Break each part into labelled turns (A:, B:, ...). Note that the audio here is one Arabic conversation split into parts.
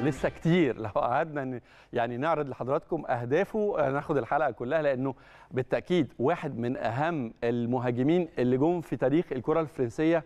A: لسه كتير لو قعدنا يعني نعرض لحضراتكم اهدافه هناخد الحلقه كلها لانه بالتاكيد واحد من اهم المهاجمين اللي جم في تاريخ الكره الفرنسيه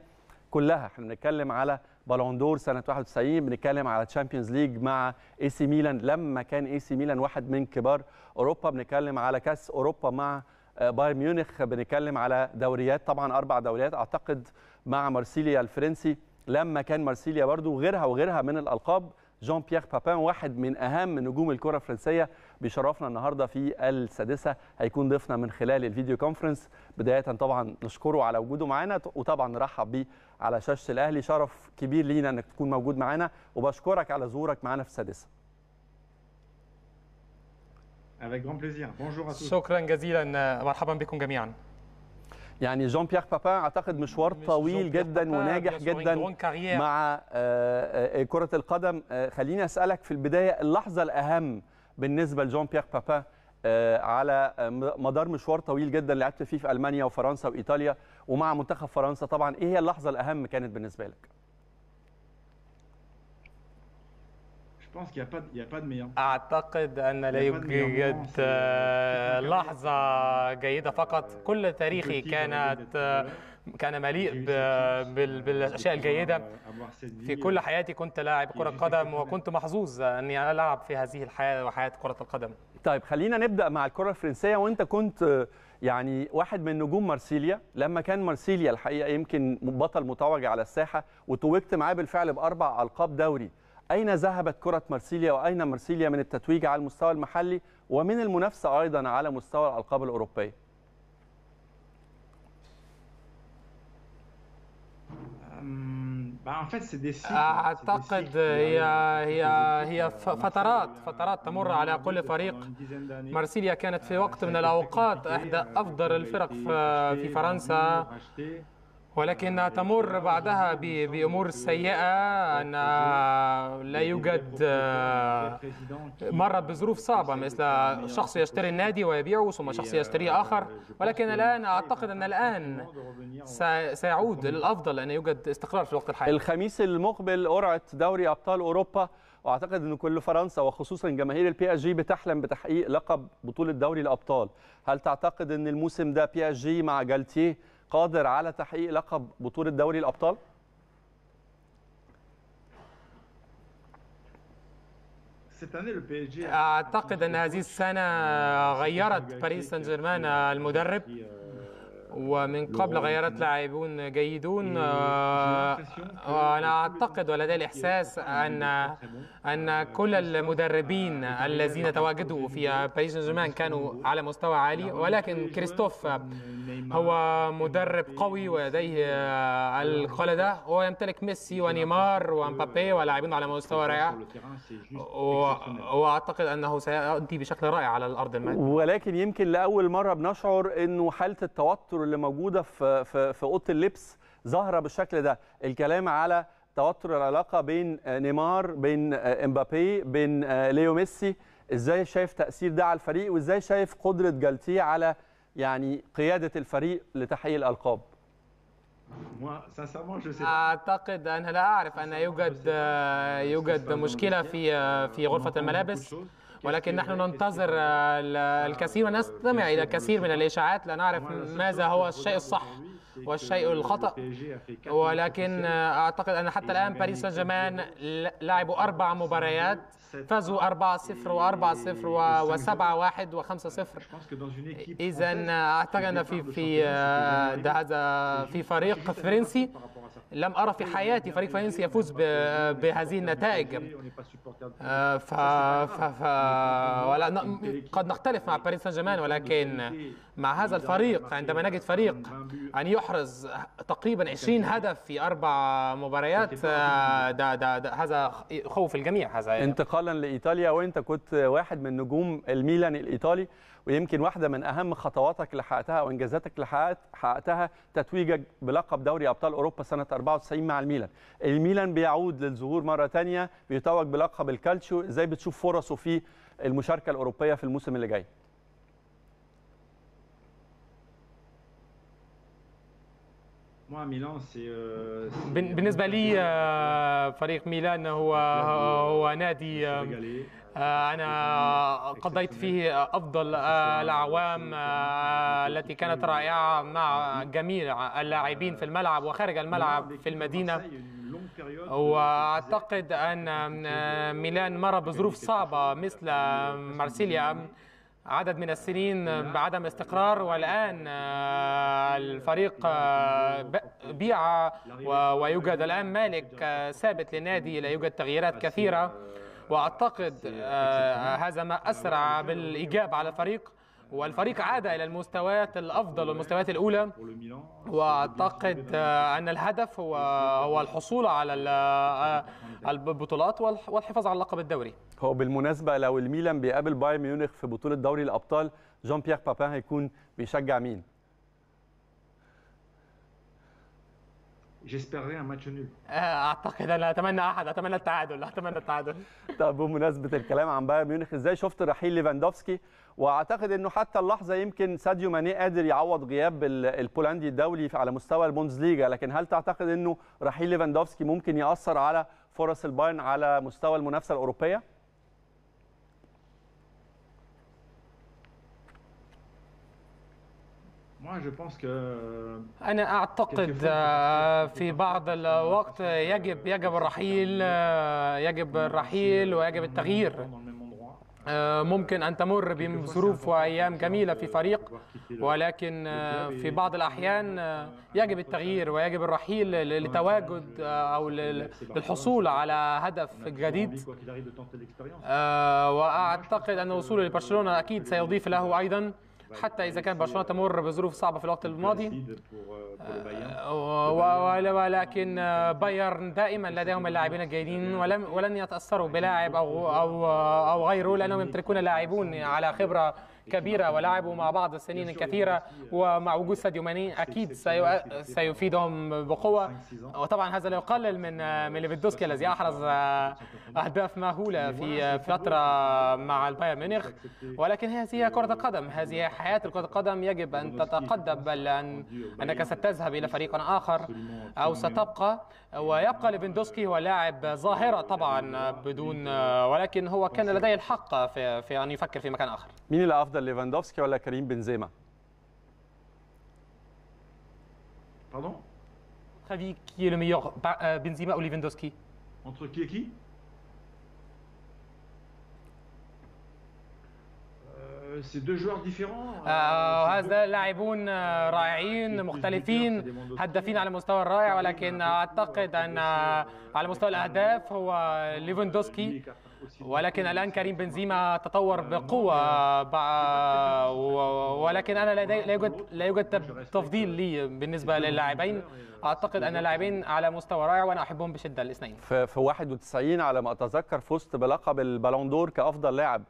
A: كلها احنا بنتكلم على بالون دور سنه 91 بنتكلم على تشامبيونز ليج مع اي سي ميلان لما كان اي سي ميلان واحد من كبار اوروبا بنتكلم على كاس اوروبا مع بايرن ميونخ بنتكلم على دوريات طبعا اربع دوريات اعتقد مع مارسيليا الفرنسي لما كان مارسيليا برضو وغيرها وغيرها من الالقاب جان بيير بابان واحد من اهم نجوم الكره الفرنسيه بيشرفنا النهارده في السادسه هيكون ضيفنا من خلال الفيديو كونفرنس بدايه طبعا نشكره على وجوده معانا وطبعا نرحب بيه على شاشه الاهلي شرف كبير لينا انك تكون موجود معانا وبشكرك على ظهورك معانا في السادسه
B: شكرا جزيلا مرحبا بكم جميعا.
A: يعني جان بيير بابا اعتقد مشوار طويل جدا وناجح جدا مع آه، آه، آه، كره القدم خليني اسالك في البدايه اللحظه الاهم بالنسبه لجان بيير بابا على مدار مشوار طويل جدا لعبت فيه في المانيا وفرنسا وايطاليا ومع منتخب فرنسا طبعا ايه هي اللحظه الاهم كانت بالنسبه لك pense qu'il n'y a, a, pas de meilleur.
B: أعتقد أن لا يوجد
A: آه،
B: لحظة جيدة فقط euh، كل تاريخي كانت آه، euh، كان مليء euh، بالاشياء الجيده في كل حياتي كنت لاعب كره قدم وكنت
A: محظوظ اني العب في هذه الحياه وحياه كره القدم طيب خلينا نبدا مع الكره الفرنسيه وانت كنت آه، يعني واحد من نجوم مارسيليا لما كان مارسيليا الحقيقه يمكن بطل متوج على الساحه وتوجت معاه بالفعل باربع القاب دوري أين ذهبت كرة مرسيليا وأين مرسيليا من التتويج على المستوى المحلي ومن المنافسة أيضا على مستوى الألقاب الأوروبية اعتقد هي هي
B: هي فترات فترات تمر على كل فريق مارسيليا كانت في وقت من الاوقات احدى افضل الفرق في فرنسا ولكن تمر بعدها بأمور سيئة أن لا يوجد آه، مرت بظروف صعبة مثل شخص يشتري النادي ويبيعه ثم شخص يشتري آخر ولكن الآن أعتقد أن الآن سيعود للأفضل أن يوجد استقرار في الوقت الحالي
A: الخميس المقبل قرعة دوري أبطال أوروبا واعتقد ان كل فرنسا وخصوصا جماهير البي اس جي بتحلم بتحقيق لقب بطوله دوري الابطال هل تعتقد ان الموسم ده بي اس جي مع جالتيه قادر على تحقيق لقب بطوله دوري الابطال؟ اعتقد ان هذه السنه غيرت باريس سان
B: جيرمان المدرب ومن قبل غيرت لاعبون جيدون وانا اعتقد ولدي الاحساس ان ان كل المدربين الذين تواجدوا في باريس سان جيرمان كانوا على مستوى عالي ولكن كريستوف هو مدرب قوي ولديه القلده ويمتلك ميسي ونيمار ومبابي ولاعبين على مستوى رائع واعتقد انه سيؤدي بشكل رائع على الارض الماء
A: ولكن يمكن لاول مره بنشعر انه حاله التوتر اللي موجوده في في, في اوضه اللبس ظاهره بالشكل ده الكلام على توتر العلاقه بين آه، نيمار بين امبابي آه، بين آه، ليو ميسي ازاي شايف تاثير ده على الفريق وازاي شايف قدره جالتيه على يعني قياده الفريق لتحقيق الالقاب
B: اعتقد انا لا اعرف ان يوجد يوجد مشكله في في غرفه الملابس ولكن نحن ننتظر الكثير ونستمع إلى الكثير من الإشاعات لنعرف ماذا هو الشيء الصح والشيء الخطأ ولكن أعتقد أن حتى الآن باريس سان جيرمان لعبوا أربع مباريات فازوا 4-0 و4-0 و7-1 و5-0 إذا أعتقد أن في في آه، هذا في فريق فرنسي لم أرى في حياتي فريق فرنسي يفوز بهذه النتائج آه، ف... ف... ف... ولا ن... قد نختلف مع باريس سان جيرمان ولكن مع هذا الفريق عندما نجد فريق أن يحرز تقريبا 20 هدف في أربع مباريات آه، ده ده ده هذا خوف الجميع هذا يعني.
A: انتقالا لإيطاليا وأنت كنت واحد من نجوم الميلان الإيطالي ويمكن واحده من اهم خطواتك اللي حققتها وانجازاتك اللي حققتها تتويجك بلقب دوري ابطال اوروبا سنه 94 مع الميلان الميلان بيعود للظهور مره ثانيه بيتوج بلقب الكالتشيو ازاي بتشوف فرصه في المشاركه الاوروبيه في الموسم اللي جاي
B: euh, بالنسبه لي آه، فريق ميلان هو آه، هو نادي آه، أنا قضيت فيه أفضل آه، الأعوام آه، التي كانت رائعة مع جميع اللاعبين في الملعب وخارج الملعب في المدينة وأعتقد أن ميلان مر بظروف صعبة مثل مارسيليا عدد من السنين بعدم استقرار والآن الفريق بيع ويوجد الآن مالك ثابت للنادي لا يوجد تغييرات كثيرة واعتقد آه، هذا ما اسرع بالايجاب على الفريق والفريق عاد إلى المستويات الأفضل والمستويات الأولى وأعتقد آه، أن الهدف هو هو الحصول على آه، البطولات والحفاظ على اللقب
A: الدوري هو بالمناسبة لو الميلان بيقابل بايرن ميونخ في بطولة دوري الأبطال جان بيير بابان هيكون بيشجع مين؟ جيسبيري ان ماتش نول
B: اعتقد انا اتمنى احد اتمنى
A: التعادل اتمنى التعادل طب بمناسبه الكلام عن بايرن ميونخ ازاي شفت رحيل ليفاندوفسكي واعتقد انه حتى اللحظه يمكن ساديو ماني قادر يعوض غياب البولندي الدولي على مستوى البوندسليغا لكن هل تعتقد انه رحيل ليفاندوفسكي ممكن ياثر على فرص البايرن على مستوى المنافسه الاوروبيه
B: Euh, أنا أعتقد آه، في بعض الوقت euh, يجب يجب الرحيل آه، يجب الرحيل euh, ويجب التغيير آه، ممكن أن تمر بظروف وأيام جميلة في فريق ولكن في بعض الأحيان يجب التغيير ويجب الرحيل لتواجد أو للحصول على هدف جديد وأعتقد أن وصوله لبرشلونة أكيد سيضيف له أيضا حتى اذا كان برشلونه تمر بظروف صعبه في الوقت الماضي uh, آه، ولكن بايرن آه، دائما لديهم اللاعبين الجيدين ولم ولن يتاثروا بلاعب او او او غيره لانهم يمتلكون لاعبون على خبره كبيرة ولعبوا مع بعض سنين كثيرة ومع وجود ساديو ماني أكيد سيفيدهم بقوة وطبعا هذا لا يقلل من ميليفيدوسكي الذي أحرز أهداف مهولة في فترة مع البايرن ميونخ ولكن هذه كرة القدم هذه حياة كرة القدم يجب أن تتقدم بل أن أنك ستذهب إلى فريق آخر أو ستبقى ويبقى ليفندوسكي هو لاعب ظاهرة طبعا بدون ولكن هو كان لديه الحق في, في أن يفكر في مكان آخر
A: مين اللي افضل ليفاندوفسكي ولا كريم بنزيما؟
B: Pardon Travis, qui est le meilleur, euh, Benzema ou Lewandowski Entre qui et qui
A: سي دو جوار ديفيرون
B: هذا لاعبون آه، رائعين مختلفين هدافين على مستوى رائع ولكن اعتقد ان آه، على مستوى الاهداف هو ليفاندوسكي ولكن الان كريم بنزيما تطور بقوه ولكن انا لا يوجد لا يوجد تفضيل لي بالنسبه للاعبين اعتقد ان اللاعبين على مستوى رائع وانا احبهم بشده الاثنين
A: في 91 على ما اتذكر فزت بلقب البالون دور كافضل لاعب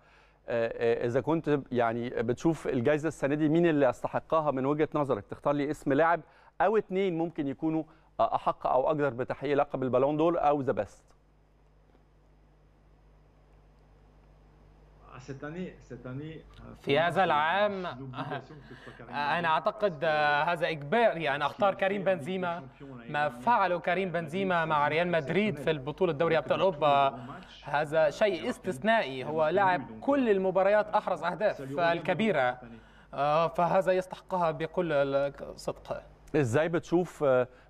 A: آه، آه، اذا كنت يعني بتشوف الجائزه السنه دي مين اللي يستحقها من وجهه نظرك تختار لي اسم لاعب او اثنين ممكن يكونوا احق او اقدر بتحقيق لقب البالون دور او ذا بيست cette année, cette année euh, في هذا العام آه، آه، انا
B: اعتقد آه، هذا اجباري يعني ان اختار كريم بنزيما ما فعله كريم بنزيما مع ريال مدريد في البطوله دوري ابطال اوروبا هذا شيء استثنائي هو لعب كل euh, المباريات احرز اهداف الكبيره فهذا يستحقها بكل صدق
A: ازاي بتشوف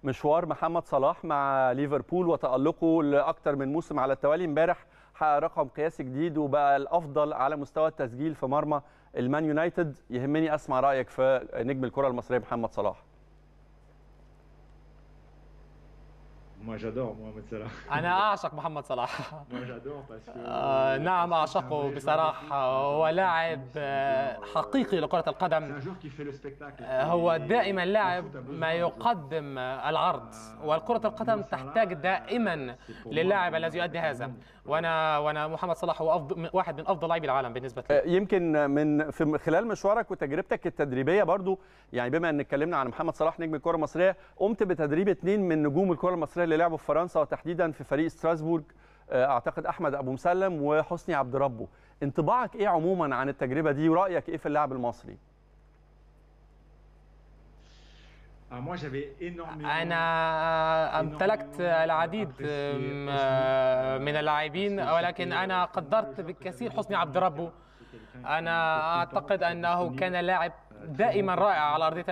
A: مشوار محمد صلاح مع ليفربول وتألقه لأكثر من موسم على التوالي امبارح حقق رقم قياسي جديد وبقى الافضل على مستوى التسجيل في مرمى المان يونايتد يهمني اسمع رايك في نجم الكره المصريه محمد صلاح Moi, j'adore محمد
B: صلاح. أنا أعشق محمد صلاح. Moi, j'adore parce que. آه، نعم أعشقه بصراحة هو لاعب آه، حقيقي لكرة القدم. آه، هو دائما لاعب ما يقدم العرض وكرة القدم تحتاج دائما للاعب الذي يؤدي هذا. وأنا وأنا محمد صلاح هو واحد من أفضل لاعبي العالم بالنسبة لي.
A: يمكن من في خلال مشوارك وتجربتك التدريبية برضو يعني بما أن اتكلمنا عن محمد صلاح نجم الكرة المصرية قمت بتدريب اثنين من نجوم الكرة المصرية اللي لعبوا في فرنسا وتحديدا في فريق ستراسبورج آه، اعتقد احمد ابو مسلم وحسني عبد ربه انطباعك ايه عموما عن التجربه دي ورايك ايه في اللاعب المصري ah,
B: أنا امتلكت العديد آه، من اللاعبين ولكن أنا قدرت بالكثير حسني عبد ربه أنا أعتقد أنه كان لاعب دائما رائعه على ارضيه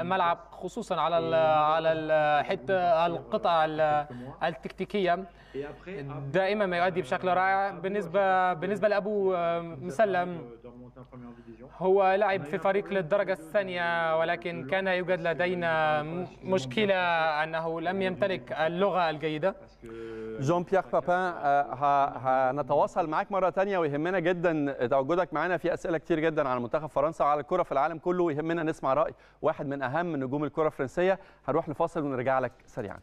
B: الملعب خصوصا على الـ على الحته القطع التكتيكيه دائما ما يؤدي بشكل رائع بالنسبه بالنسبه لابو مسلم هو لعب في فريق للدرجه الثانيه ولكن كان يوجد لدينا مشكله انه لم يمتلك اللغه الجيده
A: جون بيير بابان آه، هنتواصل معاك مره تانية ويهمنا جدا تواجدك معانا في اسئله كتير جدا على منتخب فرنسا وعلى الكره في العالم كله ويهمنا نسمع راي واحد من اهم نجوم الكره الفرنسيه هنروح لفاصل ونرجع لك سريعا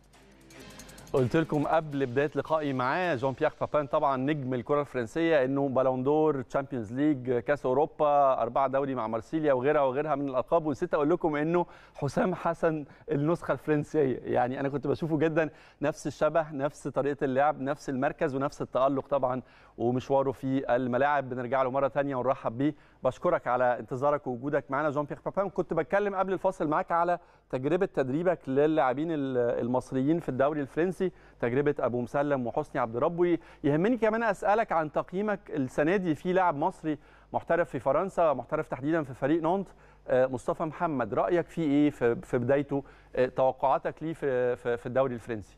A: قلت لكم قبل بدايه لقائي معاه جون بيير بابان طبعا نجم الكره الفرنسيه انه بالون دور تشامبيونز ليج كاس اوروبا اربعه دوري مع مارسيليا وغيرها وغيرها من الالقاب ونسيت اقول لكم انه حسام حسن النسخه الفرنسيه يعني انا كنت بشوفه جدا نفس الشبه نفس طريقه اللعب نفس المركز ونفس التالق طبعا ومشواره في الملاعب بنرجع له مره ثانيه ونرحب بيه بشكرك على انتظارك ووجودك معنا جون بيير بابان كنت بتكلم قبل الفاصل معاك على تجربه تدريبك للاعبين المصريين في الدوري الفرنسي تجربه ابو مسلم وحسني عبد ربه يهمني كمان اسالك عن تقييمك السنه دي في لاعب مصري محترف في فرنسا محترف تحديدا في فريق نونت آه، مصطفى محمد رايك فيه ايه في بدايته آه، توقعاتك ليه في الدوري الفرنسي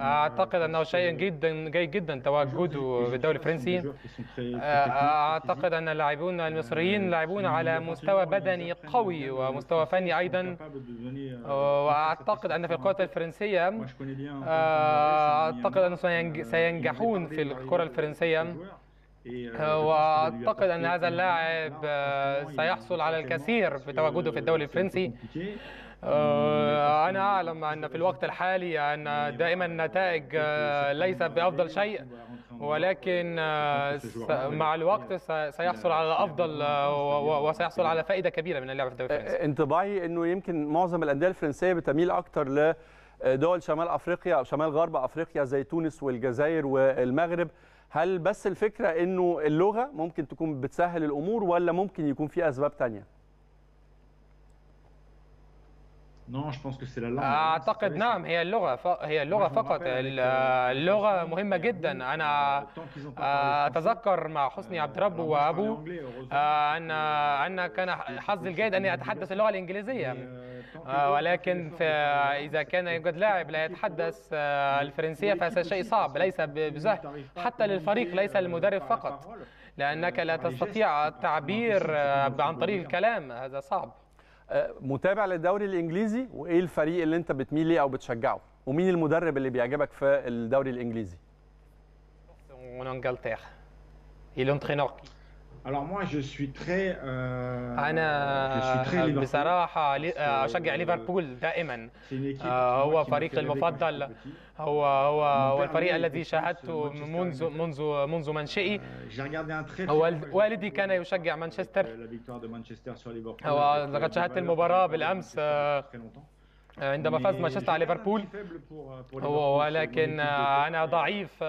A: أعتقد
B: أنه شيء جدا جيد جدا تواجده في الدوري الفرنسي. أعتقد أن اللاعبون المصريين لاعبون على مستوى بدني قوي ومستوى فني أيضا. وأعتقد أن في الكرة الفرنسية أعتقد أنهم سينجحون في الكرة الفرنسية. واعتقد ان هذا اللاعب سيحصل على الكثير بتواجده في الدوري الفرنسي وأنا أعلم أن في الوقت الحالي أن دائما النتائج آه، ليست بأفضل شيء ولكن آه، مع الوقت سيحصل على افضل آه، وسيحصل على فائده كبيره من اللعب في الدوري الفرنسي
A: انطباعي انه يمكن معظم الانديه الفرنسيه بتميل اكثر لدول شمال افريقيا او شمال غرب افريقيا زي تونس والجزائر والمغرب هل بس الفكره انه اللغه ممكن تكون بتسهل الامور ولا ممكن يكون في اسباب ثانيه Ah,
B: اعتقد نعم هي اللغه هي اللغه فقط اللغه مهمه جدا انا اتذكر مع حسني euh, عبد ربه وابو آه، ان ان كان حظي الجيد اني اتحدث اللغه الانجليزيه euh, آه، ولكن آه، اذا كان يوجد لاعب لا يتحدث الفرنسيه فهذا شيء صعب ليس بسهل حتى للفريق ليس للمدرب euh, فقط لانك لا تستطيع التعبير عن طريق الكلام هذا صعب
A: متابع للدوري الانجليزي وايه الفريق اللي انت بتميل ليه او بتشجعه ومين المدرب اللي بيعجبك في الدوري الانجليزي
B: Alors moi je suis très euh, انا بصراحه اشجع euh, ليفربول دائما آه، هو فريقي المفضل هو هو هو الفريق الذي شاهدته منذ منذ منذ منشئي euh, والدي كان يشجع مانشستر لقد شاهدت المباراه بالامس عندما فاز مانشستر على ليفربول
A: ولكن انا ضعيف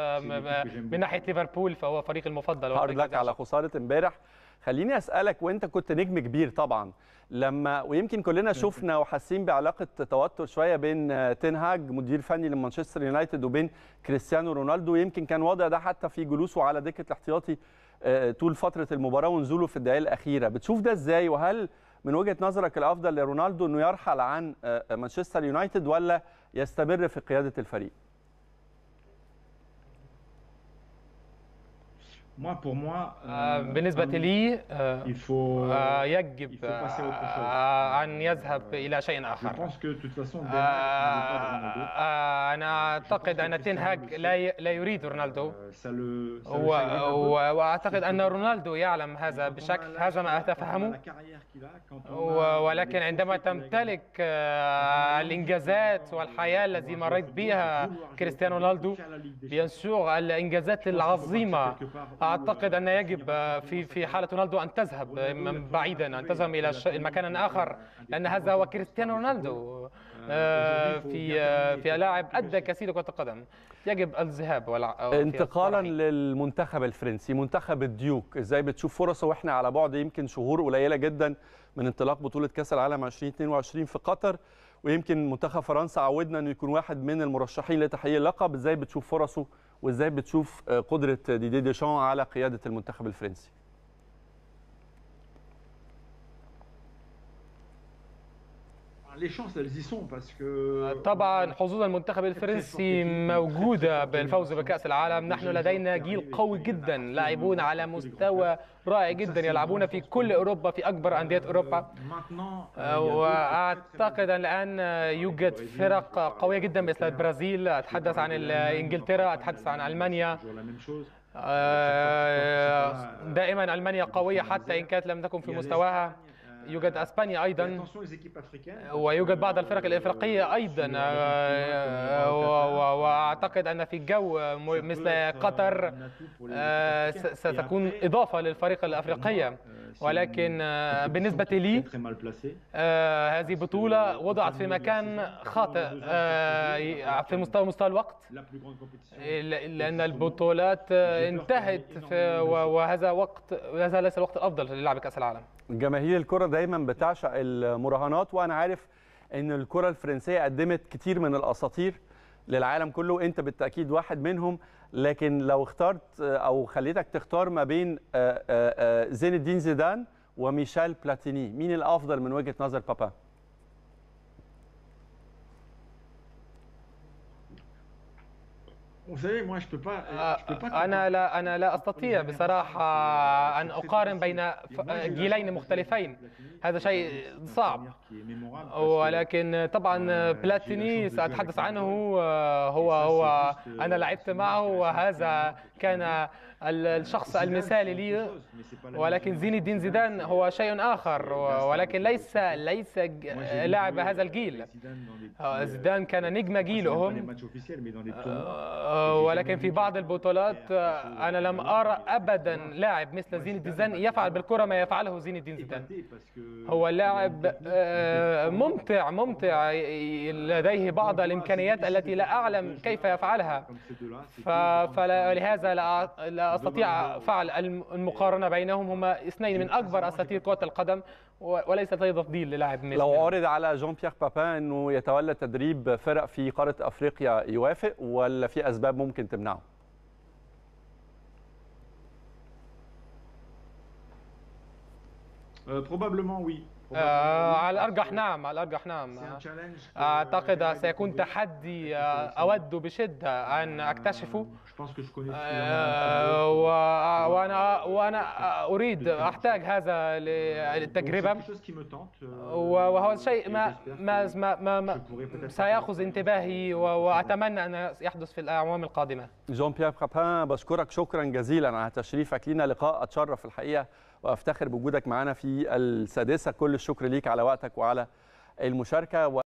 A: من ناحيه ليفربول فهو فريقي المفضل هارد على خساره امبارح خليني اسالك وانت كنت نجم كبير طبعا لما ويمكن كلنا شفنا وحاسين بعلاقه توتر شويه بين آه، تنهاج مدير فني لمانشستر يونايتد وبين كريستيانو رونالدو يمكن كان وضع ده حتى في جلوسه على دكه الاحتياطي آه، طول فتره المباراه ونزوله في الدقائق الاخيره بتشوف ده ازاي وهل من وجهه نظرك الافضل لرونالدو انه يرحل عن آه، آه، مانشستر يونايتد ولا يستمر في قياده الفريق؟
B: آه، euh، بالنسبة لي يجب أن يذهب إلى شيء آخر انا اعتقد ان تنهاج لا لا يريد رونالدو آه، واعتقد ان رونالدو يعلم هذا بشكل هذا ما اتفهمه ولكن عندما تمتلك آه، الانجازات والحياه التي مريت بها كريستيانو رونالدو سور الانجازات العظيمه euh, اعتقد ان يجب آه، في في حاله رونالدو ان تذهب بعيدا ان تذهب الى مكان اخر لان هذا هو كريستيانو رونالدو آه، في آه، في لاعب ادى كثير كره القدم يجب الذهاب ولا انتقالا
A: للمنتخب الفرنسي منتخب الديوك ازاي بتشوف فرصه واحنا على بعد يمكن شهور قليله جدا من انطلاق بطوله كاس العالم 2022 في قطر ويمكن منتخب فرنسا عودنا انه يكون واحد من المرشحين لتحقيق اللقب ازاي بتشوف فرصه وازاي بتشوف آه، قدره ديدي ديشان على قياده المنتخب الفرنسي
B: لي شونس اللي y sont آه، طبعا euh, حظوظ المنتخب الفرنسي موجوده بالفوز بكاس العالم نحن لدينا جيل قوي جدا لاعبون على مستوى رائع جدا يلعبون في كل اوروبا في اكبر euh, انديه اوروبا euh, آه، واعتقد الان يوجد فرق قويه جدا مثل البرازيل اتحدث عن انجلترا اتحدث عن المانيا آه، دائما المانيا قويه حتى ان كانت لم تكن في مستواها يوجد اسبانيا ايضا ويوجد بعض الفرق euh, الافريقيه ايضا euh, واعتقد ان في جو مثل قطر آه، ستكون اضافه للفريق الافريقيه euh, ولكن آه، بالنسبه لي آه، هذه بطوله وضعت في مكان خاطئ في مستوى مستوى الوقت لان البطولات انتهت وهذا وقت هذا ليس الوقت الافضل للعب كاس العالم
A: جماهير الكره دايما بتعشق المراهنات وانا عارف ان الكره الفرنسيه قدمت كتير من الاساطير للعالم كله انت بالتاكيد واحد منهم لكن لو اخترت او خليتك تختار ما بين آه، آه، آه، زين الدين زيدان وميشيل بلاتيني مين الافضل من وجهه نظر بابا Euh,
B: آه،
A: أنا لا أنا لا أستطيع بصراحة
B: أن أقارن بين جيلين مختلفين هذا شيء صعب ولكن طبعا آه، بلاتيني سأتحدث عنه آه، هو هو أنا لعبت euh، معه وهذا كان الشخص المثالي لي ولكن زين الدين زيدان هو شيء آخر ولكن ليس ليس لاعب هذا الجيل آه، زيدان كان نجم جيلهم آه، آه، ولكن في بعض البطولات أنا لم أرى أبدا لاعب مثل زين الدين زيدان يفعل بالكرة ما يفعله زين الدين زيدان هو لاعب ممتع ممتع لديه بعض الإمكانيات التي لا أعلم كيف يفعلها فلهذا لا استطيع فعل المقارنه بينهم هما اثنين من اكبر اساطير كره القدم وليس لدي تفضيل للاعب ميسي لو عرض
A: على جون بيير بابان انه يتولى تدريب فرق في قاره افريقيا يوافق ولا في اسباب ممكن تمنعه؟ Euh, probablement oui. على الارجح
B: نعم على الارجح نعم اعتقد سيكون تحدي آه، اود بشده ان euh, اكتشفه
A: آه، آه،
B: وانا وانا اريد احتاج هذا للتجربه
A: euh,
B: وهو شيء ما ما ما, ما سياخذ انتباهي واتمنى ان يحدث في الاعوام القادمه
A: جون بيير بشكرك شكرا جزيلا على تشريفك لنا لقاء اتشرف الحقيقه وافتخر بوجودك معانا في السادسه كل الشكر ليك على وقتك وعلى المشاركه